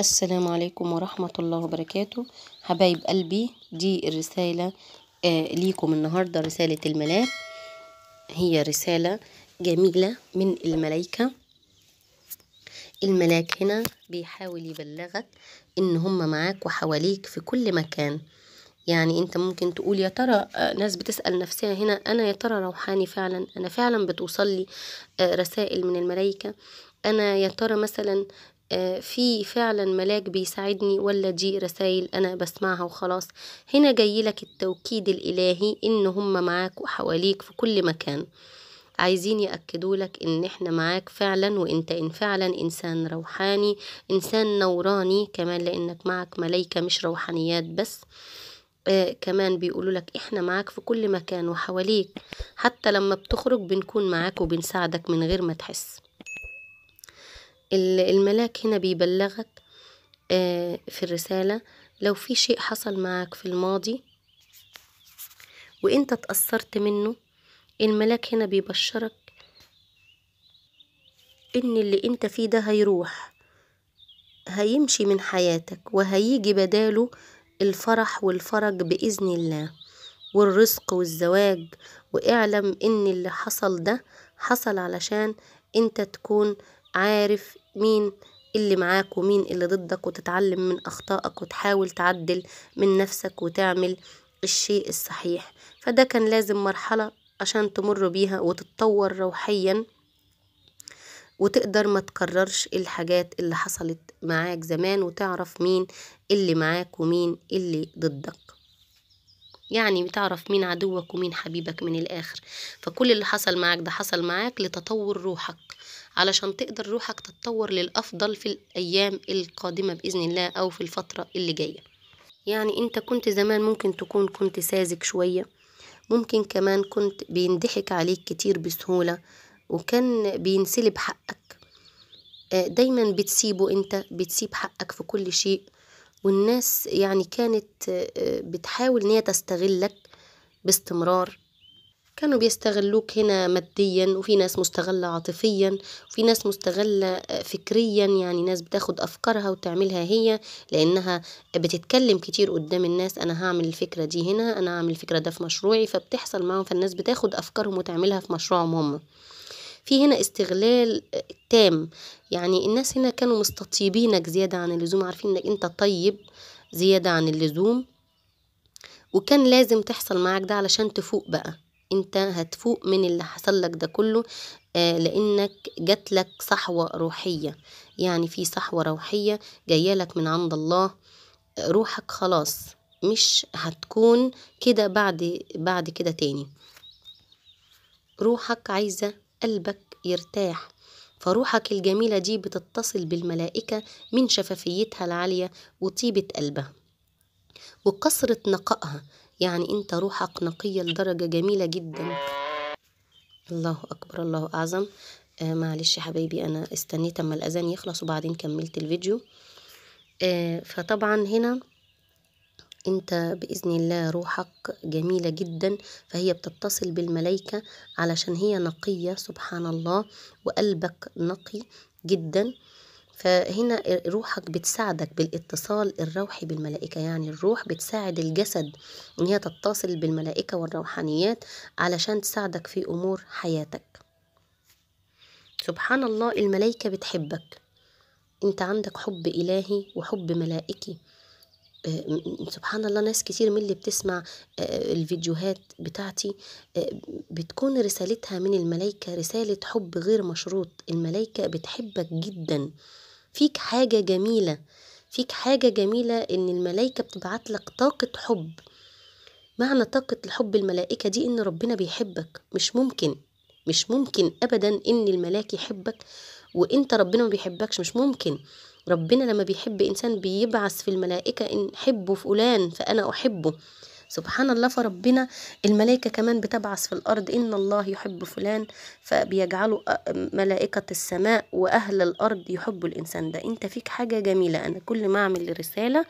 السلام عليكم ورحمة الله وبركاته حبايب قلبي دي الرسالة آه ليكم النهاردة رسالة الملاك هي رسالة جميلة من الملايكة الملاك هنا بيحاول يبلغك ان هم معاك وحواليك في كل مكان يعني انت ممكن تقول يا ترى آه، ناس بتسأل نفسها هنا انا يا ترى روحاني فعلا انا فعلا بتوصل لي آه، رسائل من الملايكة انا يا ترى مثلا آه، في فعلا ملاك بيساعدني ولا دي رسايل أنا بسمعها وخلاص هنا جاي لك التوكيد الإلهي إن هم معاك وحواليك في كل مكان عايزين يأكدوا لك إن إحنا معاك فعلا وإنت إن فعلا إنسان روحاني إنسان نوراني كمان لإنك معك ملايكة مش روحانيات بس آه كمان بيقولوا لك إحنا معاك في كل مكان وحواليك حتى لما بتخرج بنكون معاك وبنساعدك من غير ما تحس الملاك هنا بيبلغك آه، في الرسالة لو في شيء حصل معك في الماضي وانت تأثرت منه الملاك هنا بيبشرك ان اللي انت فيه ده هيروح هيمشي من حياتك وهيجي بداله الفرح والفرج بإذن الله والرزق والزواج واعلم ان اللي حصل ده حصل علشان انت تكون عارف مين اللي معاك ومين اللي ضدك وتتعلم من أخطائك وتحاول تعدل من نفسك وتعمل الشيء الصحيح فده كان لازم مرحلة عشان تمر بيها وتتطور روحيا وتقدر ما تكررش الحاجات اللي حصلت معاك زمان وتعرف مين اللي معاك ومين اللي ضدك يعني بتعرف مين عدوك ومين حبيبك من الآخر فكل اللي حصل معاك ده حصل معاك لتطور روحك علشان تقدر روحك تتطور للأفضل في الأيام القادمة بإذن الله أو في الفترة اللي جاية يعني أنت كنت زمان ممكن تكون كنت ساذج شوية ممكن كمان كنت بينضحك عليك كتير بسهولة وكان بينسلب حقك آه، دايما بتسيبه أنت بتسيب حقك في كل شيء والناس يعني كانت آه، بتحاول ان هي تستغلك باستمرار كانوا بيستغلوك هنا ماديا وفي ناس مستغلة عاطفيا وفي ناس مستغلة آه، فكريا يعني ناس بتاخد أفكارها وتعملها هي لأنها بتتكلم كتير قدام الناس أنا هعمل الفكرة دي هنا أنا هعمل الفكرة ده في مشروعي فبتحصل معاهم فالناس بتاخد أفكارهم وتعملها في مشروعهم هم في هنا استغلال تام يعني الناس هنا كانوا مستطيبينك زيادة عن اللزوم عارفين انك انت طيب زيادة عن اللزوم وكان لازم تحصل معاك ده علشان تفوق بقى انت هتفوق من اللي حصل لك ده كله آه لانك جات لك صحوة روحية يعني في صحوة روحية جاية لك من عند الله روحك خلاص مش هتكون كده بعد بعد كده تاني روحك عايزة قلبك يرتاح فروحك الجميلة دي بتتصل بالملائكة من شفافيتها العالية وطيبة قلبها وكثرة نقائها يعني انت روحك نقية لدرجة جميلة جدا الله أكبر الله أعظم آه معلش يا حبيبي أنا استنيت أما الأذان يخلص وبعدين كملت الفيديو آه فطبعا هنا انت بإذن الله روحك جميلة جدا فهي بتتصل بالملايكة علشان هي نقية سبحان الله وقلبك نقي جدا فهنا روحك بتساعدك بالاتصال الروحي بالملائكة يعني الروح بتساعد الجسد إن هي تتصل بالملائكة والروحانيات علشان تساعدك في أمور حياتك سبحان الله الملائكة بتحبك انت عندك حب إلهي وحب ملائكي آه، سبحان الله ناس كتير من اللي بتسمع آه، الفيديوهات بتاعتي آه، بتكون رسالتها من الملايكة رسالة حب غير مشروط الملايكة بتحبك جدا فيك حاجة جميلة فيك حاجة جميلة إن الملايكة بتبعت لك طاقة حب معنى طاقة الحب الملائكة دي إن ربنا بيحبك مش ممكن مش ممكن أبدا إن الملاك يحبك وإنت ربنا ما بيحبكش مش ممكن ربنا لما بيحب إنسان بيبعث في الملائكة إن حبوا فلان فأنا أحبه سبحان الله فربنا الملائكة كمان بتبعث في الأرض إن الله يحب فلان فبيجعلوا ملائكة السماء وأهل الأرض يحبوا الإنسان ده أنت فيك حاجة جميلة أنا كل ما أعمل رسالة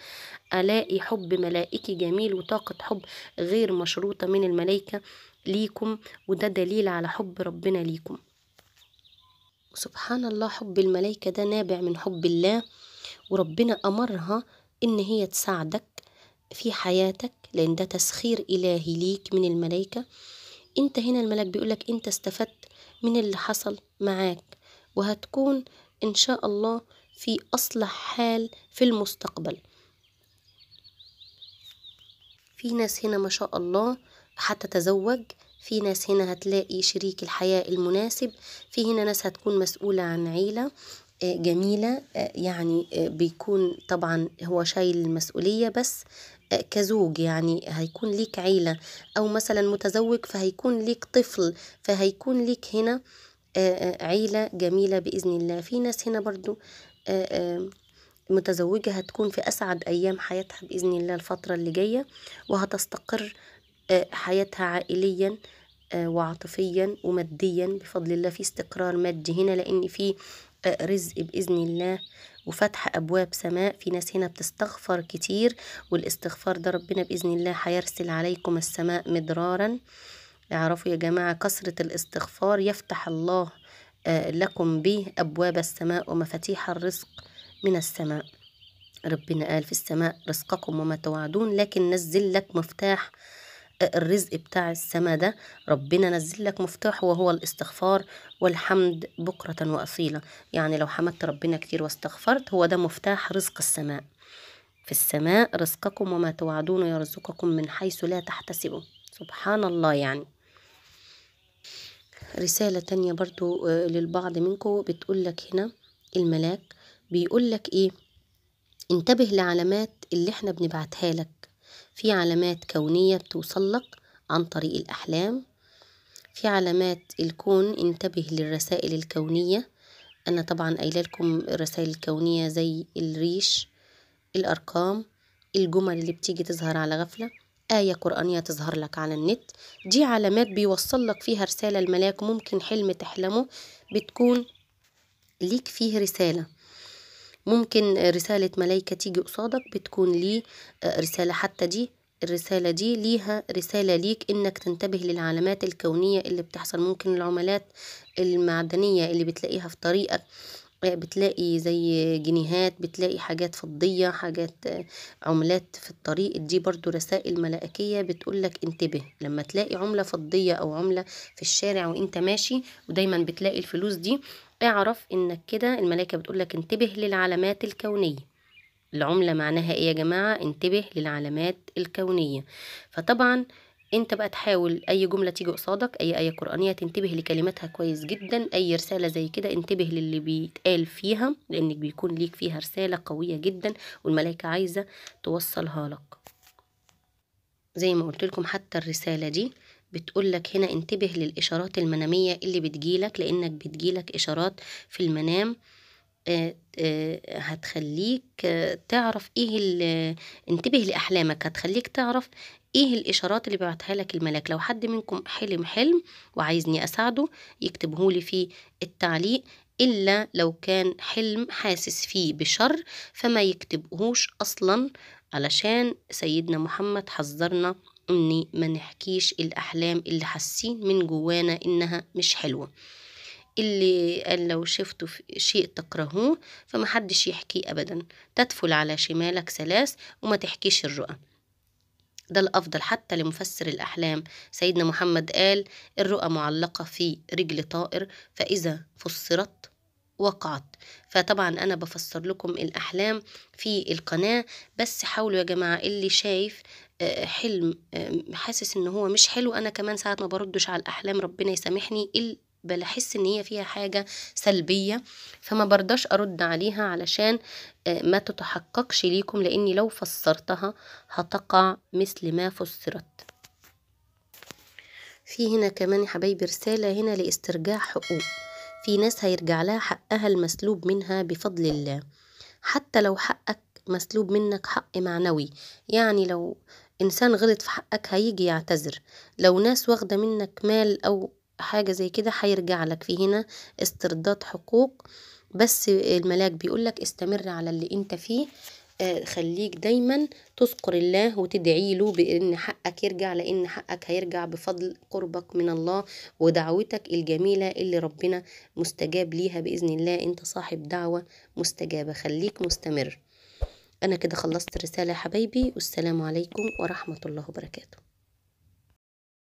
ألاقي حب ملائكي جميل وطاقة حب غير مشروطة من الملائكة ليكم وده دليل على حب ربنا ليكم وسبحان الله حب الملائكة ده نابع من حب الله وربنا أمرها إن هي تساعدك في حياتك لأن ده تسخير إلهي ليك من الملائكة أنت هنا الملك بيقولك أنت استفدت من اللي حصل معاك وهتكون إن شاء الله في أصلح حال في المستقبل في ناس هنا ما شاء الله حتى تزوج في ناس هنا هتلاقي شريك الحياة المناسب في هنا ناس هتكون مسؤولة عن عيلة آه، جميلة آه، يعني آه، بيكون طبعا هو شايل المسؤولية بس كزوج يعني هيكون ليك عيلة أو مثلا متزوج فهيكون ليك طفل فهيكون ليك هنا عيلة جميلة بإذن الله في ناس هنا برضو متزوجة هتكون في أسعد أيام حياتها بإذن الله الفترة اللي جاية وهتستقر حياتها عائليا آه، وعاطفيا وماديا بفضل الله في استقرار مادي هنا لأن في آه، رزق بإذن الله وفتح أبواب سماء في ناس هنا بتستغفر كتير والاستغفار ده ربنا بإذن الله هيرسل عليكم السماء مدرارا اعرفوا يا جماعة كثرة الاستغفار يفتح الله آه، لكم به أبواب السماء ومفاتيح الرزق من السماء ربنا قال في السماء رزقكم وما توعدون لكن نزل لك مفتاح الرزق بتاع السما ده ربنا نزل لك مفتاحه وهو الاستغفار والحمد بكرة وأصيلا يعني لو حمدت ربنا كتير واستغفرت هو ده مفتاح رزق السماء في السماء رزقكم وما توعدون يرزقكم من حيث لا تحتسبوا سبحان الله يعني رسالة تانية برضو آه، للبعض منكم بتقول لك هنا الملاك بيقول لك ايه انتبه لعلامات اللي احنا بنبعتها لك في علامات كونية بتوصلك عن طريق الأحلام في علامات الكون انتبه للرسائل الكونية أنا طبعا قايلة لكم الرسائل الكونية زي الريش الأرقام الجمل اللي بتيجي تظهر على غفلة آية قرآنية تظهر لك على النت دي علامات بيوصل لك فيها رسالة الملاك ممكن حلم تحلمه بتكون ليك فيه رسالة ممكن رسالة ملايكة تيجي قصادك بتكون ليه آه، رسالة حتى دي الرسالة دي ليها رسالة ليك إنك تنتبه للعلامات الكونية اللي بتحصل ممكن العملات المعدنية اللي بتلاقيها في طريقك بتلاقي زي جنيهات بتلاقي حاجات فضية حاجات عملات في الطريق دي برضو رسائل ملائكية بتقولك انتبه لما تلاقي عملة فضية او عملة في الشارع وانت ماشي ودايما بتلاقي الفلوس دي اعرف انك كده الملائكة بتقولك انتبه للعلامات الكونية العملة معناها ايه يا جماعة انتبه للعلامات الكونية فطبعا انت بقى تحاول اي جمله تيجي قصادك اي ايه قرانيه تنتبه لكلماتها كويس جدا اي رساله زي كده انتبه للي بيتقال فيها لانك بيكون ليك فيها رساله قويه جدا والملائكه عايزه توصلها لك زي ما قلت لكم حتى الرساله دي بتقولك هنا انتبه للإشارات المنامية اللي بتجيلك لأنك بتجيلك إشارات في المنام آه، آه، هتخليك آه، تعرف ايه انتبه لأحلامك هتخليك تعرف ايه الاشارات اللي بيبعتها لك الملاك لو حد منكم حلم حلم وعايزني اساعده يكتبهولي في التعليق الا لو كان حلم حاسس فيه بشر فما يكتبهوش اصلا علشان سيدنا محمد حذرنا اني ما نحكيش الاحلام اللي حاسين من جوانا انها مش حلوه اللي قال لو شفتوا شيء تكرهوه فمحدش يحكيه أبدا تدفل على شمالك سلاس وما تحكيش الرؤى ده الأفضل حتى لمفسر الأحلام سيدنا محمد قال الرؤى معلقة في رجل طائر فإذا فسرت وقعت فطبعا أنا بفسر لكم الأحلام في القناة بس حاولوا يا جماعة اللي شايف آه، حلم آه، حاسس ان هو مش حلو انا كمان ساعة ما بردش على الاحلام ربنا يسامحني بل احس ان هي فيها حاجة سلبية فما برضاش ارد عليها علشان آه، ما تتحققش ليكم لاني لو فسرتها هتقع مثل ما فسرت في هنا كمان يا حبايبي رسالة هنا لاسترجاع حقوق في ناس هيرجع لها حقها المسلوب منها بفضل الله حتى لو حقك مسلوب منك حق معنوي يعني لو إنسان غلط في حقك هيجي يعتذر لو ناس واخدة منك مال أو حاجة زي كده هيرجع لك في هنا استرداد حقوق بس الملاك بيقولك استمر على اللي انت فيه آه، خليك دايما تذكر الله وتدعي له بان حقك يرجع لان حقك هيرجع بفضل قربك من الله ودعوتك الجميله اللي ربنا مستجاب ليها باذن الله انت صاحب دعوه مستجابه خليك مستمر انا كده خلصت الرساله يا حبايبي والسلام عليكم ورحمه الله وبركاته